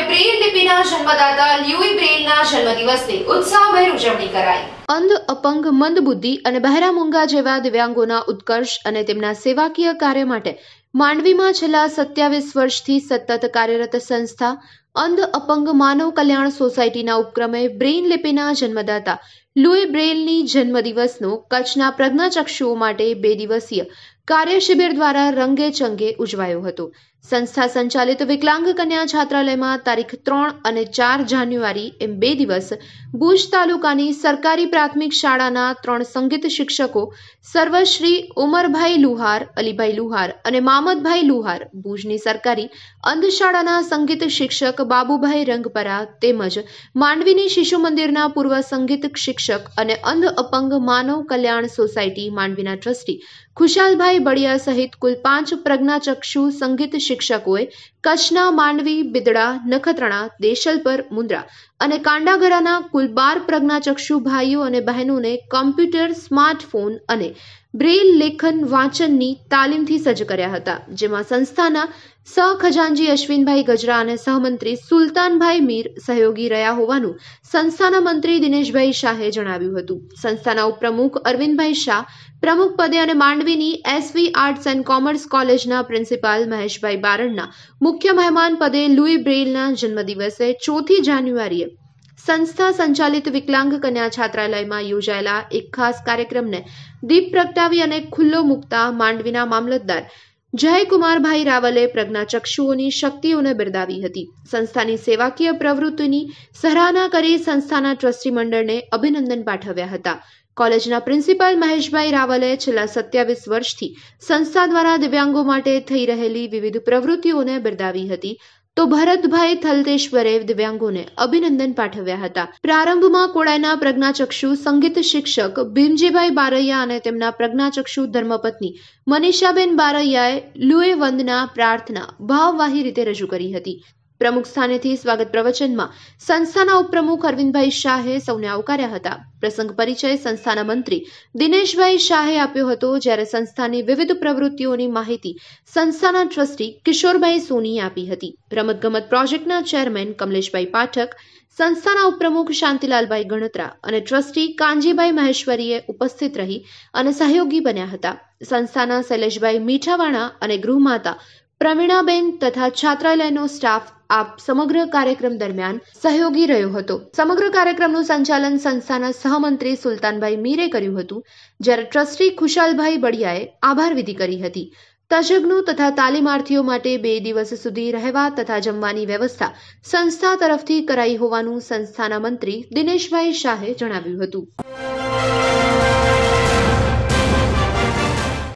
હવે બ્રેઇલ લિપિના જન્મદાતા લ્યુઈ બ્રેઇલના જન્મદિવસની ઉત્સાહભેર ઉજવણી કરાઈ અંધ અપંગ મંદ અને બહેરા મૂંગા જેવા દિવ્યાંગોના ઉત્કર્ષ અને તેમના સેવાકીય કાર્ય માટે માંડવીમાં છેલ્લા સત્યાવીસ વર્ષથી સતત કાર્યરત સંસ્થા અંધ અપંગ માનવ કલ્યાણ સોસાયટીના ઉપક્રમે બ્રેઇન લિપિના જન્મદાતા લુઈ બ્રેલની જન્મદિવસનો કચ્છના પ્રજ્ઞાચક્ષુઓ માટે બે દિવસીય કાર્યશિબિર દ્વારા રંગે ચંગે ઉજવાયો હતો સંસ્થા સંચાલિત વિકલાંગ કન્યા છાત્રાલયમાં તારીખ ત્રણ અને ચાર જાન્યુઆરી એમ બે દિવસ ભુજ તાલુકાની સરકારી પ્રાથમિક શાળાના ત્રણ સંગીત શિક્ષકો સર્વશ્રી ઉમરભાઈ લુહાર અલીભાઈ લુહાર અને મામદભાઈ લુહાર ભુજની સરકારી અંધશાળાના સંગીત શિક્ષક બાબુભાઈ રંગપરા તેમજ માંડવીની શિશુ મંદિરના પૂર્વ સંગીત શિક્ષક શિક્ષક અને અંધ અપંગ માનવ કલ્યાણ સોસાયટી માંડવીના ટ્રસ્ટી ખુશાલભાઈ બળિયા સહિત કુલ પાંચ પ્રજ્ઞાચક્ષુ સંગીત શિક્ષકોએ કચ્છના માંડવી બિદડા નખત્રાણા દેશલપર મુંદ્રા અને કાંડાગરાના કુલ બાર પ્રજ્ઞાચક્ષુ ભાઈઓ અને બહેનોને કોમ્પ્યુટર સ્માર્ટફોન અને બ્રેઇલ લેખન વાંચનની તાલીમથી સજ્જ કર્યા હતા જેમાં સંસ્થાના સહખજાનજી અશ્વિનભાઈ ગજરા અને સહમંત્રી સુલતાનભાઈ મીર સહયોગી રહ્યા હોવાનું સંસ્થાના મંત્રી દિનેશભાઈ શાહે જણાવ્યું હતું સંસ્થાના ઉપપ્રમુખ અરવિંદભાઈ શાહ પ્રમુખ પદે અને માંડવીની એસવી આર્ટ્સ એન્ડ કોમર્સ કોલેજના પ્રિન્સિપાલ મહેશભાઈ બારણના મુખ્ય મહેમાન પદે લુઈ બ્રેઇલના જન્મદિવસે ચોથી જાન્યુઆરીએ સંસ્થા સંચાલિત વિકલાંગ કન્યા છાત્રાલયમાં યોજાયેલા એક ખાસ કાર્યક્રમને દીપ પ્રગટાવી અને ખુલ્લો મૂકતા માંડવીના મામલતદાર જયકુમારભાઈ રાવલે પ્રજ્ઞાચક્ષુઓની શક્તિઓને બિરદાવી હતી સંસ્થાની સેવાકીય પ્રવૃત્તિની સરાહના કરી સંસ્થાના ટ્રસ્ટી મંડળને અભિનંદન પાઠવ્યા હતા કોલેજના પ્રિન્સિપાલ મહેશભાઈ રાવલે છેલ્લા સત્યાવીસ વર્ષથી સંસ્થા દ્વારા દિવ્યાંગો માટે થઈ રહેલી વિવિધ પ્રવૃત્તિઓને બિરદાવી હતી તો ભરતભાઈ થલતેશ્વરે દિવ્યાંગોને અભિનંદન પાઠવ્યા હતા પ્રારંભમાં કોડાયના પ્રજ્ઞાચક્ષુ સંગીત શિક્ષક ભીમજીભાઈ બારૈયા અને તેમના પ્રજ્ઞાચક્ષુ ધર્મપત્ની મનીષાબેન બારૈયાએ લુએ વંદના પ્રાર્થના ભાવવાહી રીતે રજૂ કરી હતી પ્રમુખ સ્થાનેથી સ્વાગત પ્રવચનમાં સંસ્થાના ઉપપ્રમુખ અરવિંદભાઈ શાહે સૌને આવકાર્યા હતા પ્રસંગ પરિચય સંસ્થાના મંત્રી દિનેશભાઈ શાહે આપ્યો હતો જ્યારે સંસ્થાની વિવિધ પ્રવૃત્તિઓની માહિતી સંસ્થાના ટ્રસ્ટી કિશોરભાઈ સોની આપી હતી રમતગમત પ્રોજેક્ટના ચેરમેન કમલેશભાઈ પાઠક સંસ્થાના ઉપપ્રમુખ શાંતિલાલભાઈ ગણત્રા અને ટ્રસ્ટી કાંજીભાઈ મહેશ્વરીએ ઉપસ્થિત રહી અને સહયોગી બન્યા હતા સંસ્થાના શૈલેષભાઈ મીઠાવાણા અને ગૃહમાતા પ્રવીણાબેન તથા છાત્રાલયનો સ્ટાફ આપ સમગ્ર કાર્યક્રમ દરમિયાન સહયોગી રહ્યો હતો સમગ્ર કાર્યક્રમનું સંચાલન સંસ્થાના સહમંત્રી સુલતાનભાઈ મીરે કર્યું હતું જ્યારે ટ્રસ્ટી ખુશાલભાઈ બળિયાએ આભાર વિધિ કરી હતી તજજ્ઞો તથા તાલીમાર્થીઓ માટે બે દિવસ સુધી રહેવા તથા જમવાની વ્યવસ્થા સંસ્થા તરફથી કરાઈ હોવાનું સંસ્થાના મંત્રી દિનેશભાઈ શાહે જણાવ્યું હતું